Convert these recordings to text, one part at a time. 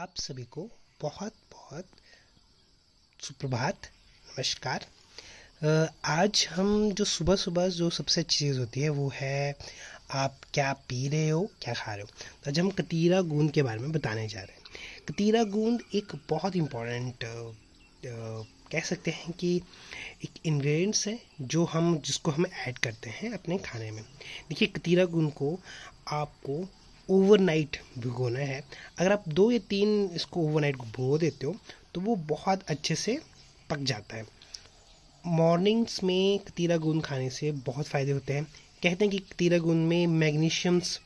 आप सभी को बहुत बहुत सुप्रभात नमस्कार आज हम जो सुबह सुबह जो सबसे अच्छी चीज़ होती है वो है आप क्या पी रहे हो क्या खा रहे हो तो आज हम कतीरा गूंद के बारे में बताने जा रहे हैं कतीरा गूंद एक बहुत इम्पॉर्टेंट कह सकते हैं कि एक इंग्रेडिएंट्स है जो हम जिसको हम ऐड करते हैं अपने खाने में देखिए कतीरा गूंद को आपको ओवरनाइट भिगोना है अगर आप दो या तीन इसको ओवरनाइट भिगो देते हो तो वो बहुत अच्छे से पक जाता है मॉर्निंग्स में कतीरा गूंद खाने से बहुत फ़ायदे होते हैं कहते हैं कि कतीरा गूंद में मैग्नीशियम्स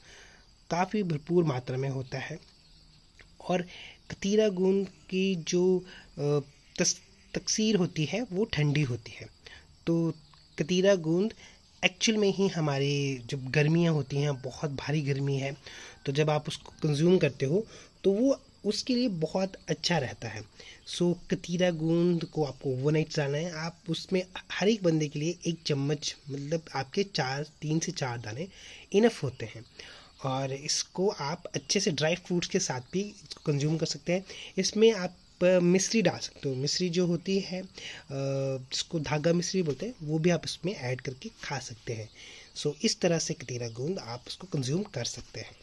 काफ़ी भरपूर मात्रा में होता है और कतीरा गूंद की जो तस, तकसीर होती है वो ठंडी होती है तो कतीरा गूंद एक्चुअल में ही हमारे जब गर्मियाँ होती हैं बहुत भारी गर्मी है तो जब आप उसको कंज्यूम करते हो तो वो उसके लिए बहुत अच्छा रहता है सो so, कतीरा गोंद को आपको नाइट जाना है आप उसमें हर एक बंदे के लिए एक चम्मच मतलब आपके चार तीन से चार दाने इनफ होते हैं और इसको आप अच्छे से ड्राई फ्रूट्स के साथ भी कंज्यूम कर सकते हैं इसमें आप मिश्री डाल सकते हो मिश्री जो होती है जिसको धागा मिश्री बोलते हैं वो भी आप इसमें ऐड करके खा सकते हैं सो इस तरह से कतीरा गोंद आप उसको कंज्यूम कर सकते हैं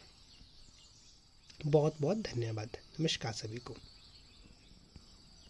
बहुत बहुत धन्यवाद नमस्कार सभी को